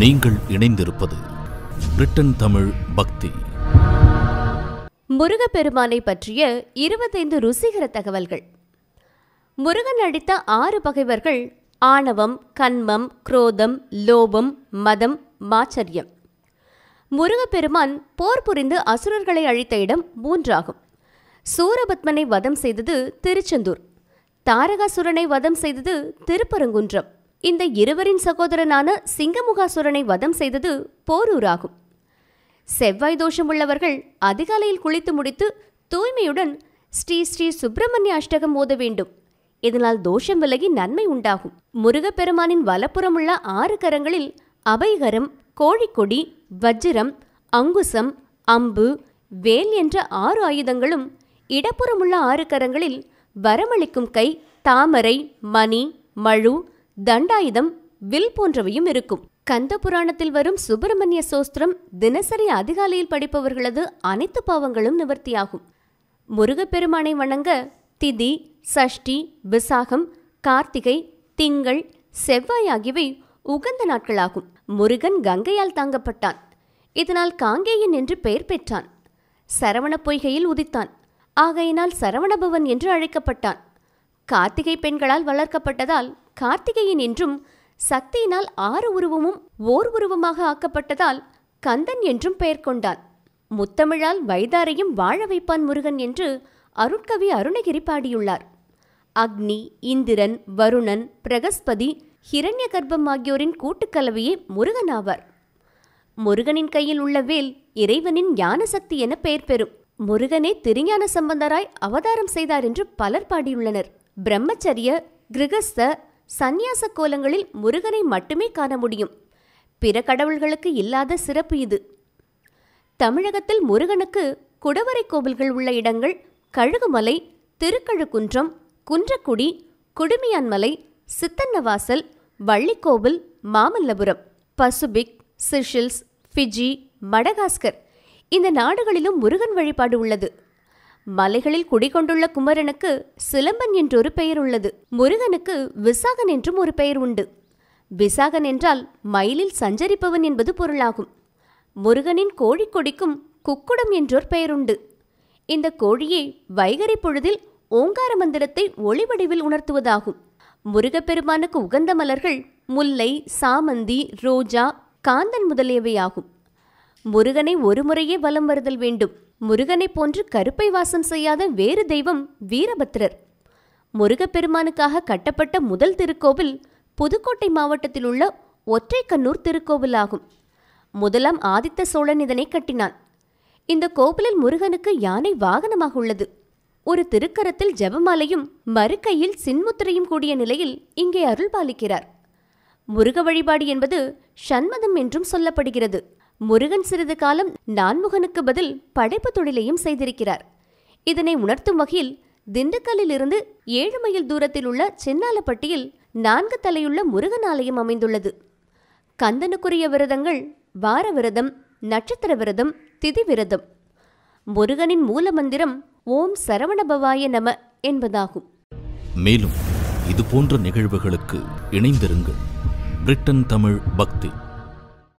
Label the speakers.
Speaker 1: நீங்கள் இணைந்திருப்பது பிரிட்டன் தமிழ் பக்தி முருகப்பெருமானை பற்றிய இருபத்தைந்து ருசிகர தகவல்கள் முருகன் அடித்த ஆறு பகைவர்கள் ஆணவம் கண்மம் குரோதம் லோபம் மதம் மாச்சரியம் முருகப்பெருமான் போர் புரிந்து அசுரர்களை அழித்த இடம் மூன்றாகும் சூரபத்மனை வதம் செய்தது திருச்செந்தூர் தாரகாசுரனை வதம் செய்தது திருப்பரங்குன்றம் இந்த இருவரின் சகோதரனான சிங்கமுகாசுரனை வதம் செய்தது போரூராகும் செவ்வாய் தோஷம் உள்ளவர்கள் அதிகாலையில் குளித்து முடித்து தூய்மையுடன் ஸ்ரீ ஸ்ரீ சுப்பிரமணிய அஷ்டகம் ஓத வேண்டும் இதனால் தோஷம் விலகி நன்மை உண்டாகும் முருகப்பெருமானின் வலப்புறமுள்ள ஆறு கரங்களில் அபயகரம் கோழிக்கொடி வஜ்ரம் அங்குசம் அம்பு வேல் என்ற ஆறு ஆயுதங்களும் இடப்புறமுள்ள ஆறு கரங்களில் வரமளிக்கும் கை தாமரை மணி மழு தண்டாயுதம் வில் போன்றவையும் இருக்கும் கந்த புராணத்தில் வரும் சுப்பிரமணிய சோஸ்திரம் தினசரி அதிகாலையில் படிப்பவர்களது அனைத்து பாவங்களும் நிவர்த்தியாகும் முருகப்பெருமானை வணங்க திதி சஷ்டி விசாகம் கார்த்திகை திங்கள் செவ்வாய் ஆகியவை உகந்த நாட்களாகும் முருகன் கங்கையால் தாங்கப்பட்டான் இதனால் காங்கேயன் என்று பெயர் பெற்றான் சரவண பொய்கையில் உதித்தான் ஆகையினால் சரவணபவன் என்று அழைக்கப்பட்டான் கார்த்திகை பெண்களால் வளர்க்கப்பட்டதால் கார்த்திகையின் என்றும் சக்தியினால் ஆறு உருவமும் ஓர் உருவமாக ஆக்கப்பட்டதால் கந்தன் என்றும் பெயர் கொண்டான் முத்தமிழால் வைதாரையும் வாழ வைப்பான் முருகன் என்று அருட்கவி அருணகிரி பாடியுள்ளார் அக்னி இந்திரன் வருணன் பிரகஸ்பதி ஹிரண்ய கர்ப்பம் ஆகியோரின் கூட்டுக்கலவையே முருகன் ஆவார் முருகனின் கையில் உள்ள வேல் இறைவனின் ஞான சக்தி என பெயர் பெறும் முருகனே திருஞான சம்பந்தராய் அவதாரம் செய்தார் என்று பலர் பாடியுள்ளனர் பிரம்மச்சரிய கிரகஸ்த சந்நியாச கோலங்களில் முருகனை மட்டுமே காண முடியும் பிற கடவுள்களுக்கு இல்லாத சிறப்பு இது தமிழகத்தில் முருகனுக்கு குடவரை கோவில்கள் உள்ள இடங்கள் Kazhugumalai Thirukazhukundram Kundrakudi Kudumiyanmalai Sittannavasal Vallikovil Mamallapuram Pacific Seychelles Fiji Madagascar இந்த நாடுகளிலும் முருகன் வழிபாடு உள்ளது மலைகளில் குடிகொண்டுள்ள குமரனுக்கு சிலம்பன் என்றொரு பெயர் உள்ளது முருகனுக்கு விசாகன் என்றும் ஒரு பெயர் உண்டு விசாகன் என்றால் மயிலில் சஞ்சரிப்பவன் என்பது பொருளாகும் முருகனின் கோழி கொடிக்கும் குக்குடம் என்றோர் பெயருண்டு இந்த கோழியை வைகரி பொழுதில் ஓங்கார மந்திரத்தை ஒளிவடிவில் உணர்த்துவதாகும் முருகப்பெருமானுக்கு உகந்த மலர்கள் முல்லை சாமந்தி ரோஜா காந்தன் முதலியவையாகும் முருகனை ஒருமுறையே வலம் வருதல் வேண்டும் முருகனை போன்று கருப்பை வாசம் செய்யாத வேறு தெய்வம் வீரபத்ரர் முருகப்பெருமானுக்காக கட்டப்பட்ட முதல் திருக்கோவில் புதுக்கோட்டை மாவட்டத்தில் உள்ள ஒற்றைக்கண்ணூர் திருக்கோவிலாகும் முதலாம் ஆதித்த சோழன் இதனை கட்டினான் இந்த கோவிலில் முருகனுக்கு யானை வாகனமாக உள்ளது ஒரு திருக்கரத்தில் ஜபமாலையும் மறுக்கையில் சின்முத்திரையும் கூடிய நிலையில் இங்கே அருள் பாலிக்கிறார் முருக வழிபாடு என்பது ஷண்மதம் என்றும் சொல்லப்படுகிறது முருகன் சிறிது காலம் நான்முகனுக்கு பதில் படைப்பு தொழிலையும் செய்திருக்கிறார் இதனை உணர்த்தும் வகையில் திண்டுக்கல்லிலிருந்து ஏழு மைல் தூரத்தில் உள்ள சென்னாலப்பட்டியில் நான்கு தலையுள்ள முருகன் ஆலயம் அமைந்துள்ளது கந்தனுக்குரிய விரதங்கள் வார விரதம் நட்சத்திர விரதம் திதி விரதம் முருகனின் மூல மந்திரம் ஓம் சரவணபவாய நம என்பதாகும் மேலும் இது போன்ற நிகழ்வுகளுக்கு இணைந்திருங்கள் பிரிட்டன் தமிழ் பக்தி